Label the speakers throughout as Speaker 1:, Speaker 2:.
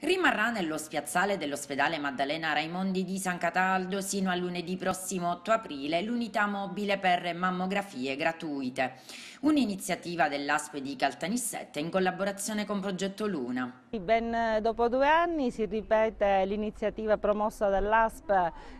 Speaker 1: rimarrà nello spiazzale dell'ospedale Maddalena Raimondi di San Cataldo sino a lunedì prossimo 8 aprile l'unità mobile per mammografie gratuite, un'iniziativa dell'ASP di Caltanissette in collaborazione con Progetto Luna. Ben
Speaker 2: eh, dopo due anni si ripete l'iniziativa promossa dall'ASP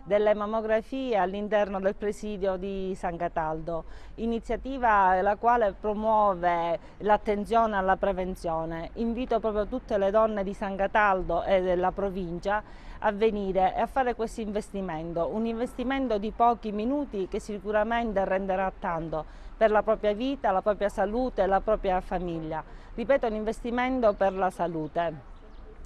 Speaker 2: delle mammografie all'interno del presidio di San Cataldo, iniziativa la quale promuove l'attenzione alla prevenzione. Invito proprio tutte le donne di San Cataldo Castaldo e eh, della provincia a venire e a fare questo investimento, un investimento di pochi minuti che sicuramente renderà tanto per la propria vita, la propria salute e la propria famiglia. Ripeto, un investimento per la salute.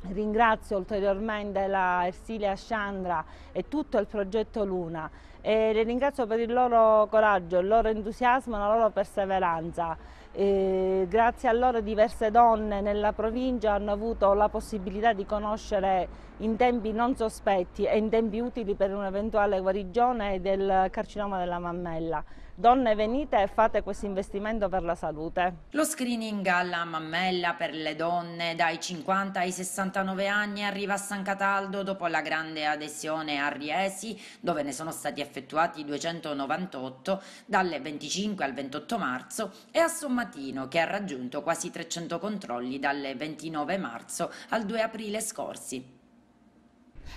Speaker 2: Ringrazio ulteriormente la Ersilia Sciandra e tutto il progetto Luna e le ringrazio per il loro coraggio, il loro entusiasmo, e la loro perseveranza. Eh, grazie a loro diverse donne nella provincia hanno avuto la possibilità di conoscere in tempi non sospetti e in tempi utili per un'eventuale guarigione del carcinoma della mammella. Donne venite e fate questo investimento per
Speaker 1: la salute. Lo screening alla mammella per le donne dai 50 ai 69 anni arriva a San Cataldo dopo la grande adesione a Riesi dove ne sono stati effettuati effettuati 298 dalle 25 al 28 marzo e a Sommatino che ha raggiunto quasi 300 controlli dalle 29 marzo al 2 aprile scorsi.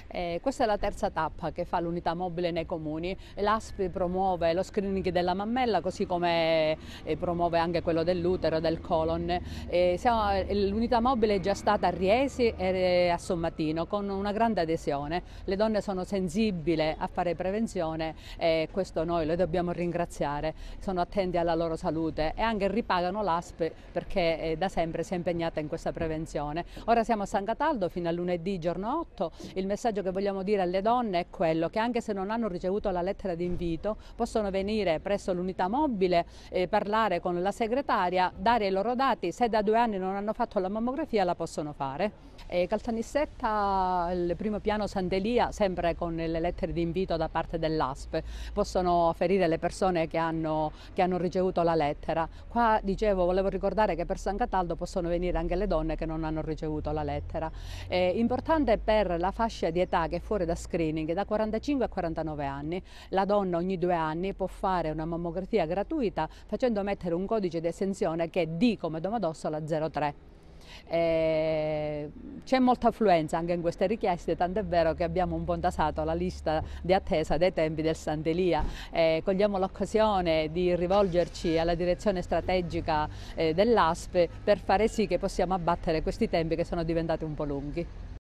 Speaker 3: Eh, questa è la terza tappa che fa l'unità mobile nei comuni. L'ASP promuove lo screening della mammella così come eh, promuove anche quello dell'utero, del colon. Eh, eh l'unità mobile è già stata a Riesi e eh, a Sommatino con una grande adesione. Le donne sono sensibili a fare prevenzione e questo noi le dobbiamo ringraziare. Sono attenti alla loro salute e anche ripagano l'ASP perché eh, da sempre si è impegnata in questa prevenzione. Ora siamo a San Cataldo fino a lunedì giorno 8. Il messaggio messaggio che vogliamo dire alle donne è quello che anche se non hanno ricevuto la lettera di invito possono venire presso l'unità mobile, eh, parlare con la segretaria, dare i loro dati, se da due anni non hanno fatto la mammografia la possono fare. E eh, Caltanissetta, il primo piano Sant'Elia, sempre con le lettere di invito da parte dell'ASP, possono ferire le persone che hanno, che hanno ricevuto la lettera. Qua dicevo, volevo ricordare che per San Cataldo possono venire anche le donne che non hanno ricevuto la lettera. È eh, importante per la fascia fascia cioè di età che è fuori da screening da 45 a 49 anni. La donna ogni due anni può fare una mammografia gratuita facendo mettere un codice di estensione che è D come Domodossola 03. Eh, c'è molta affluenza anche in queste richieste, tant'è vero che abbiamo un po' intasato la lista di attesa dei tempi del Sant'Elia. Eh, cogliamo l'occasione di rivolgerci alla direzione strategica eh, dell'ASPE per fare sì che possiamo abbattere questi tempi che sono diventati un po' lunghi.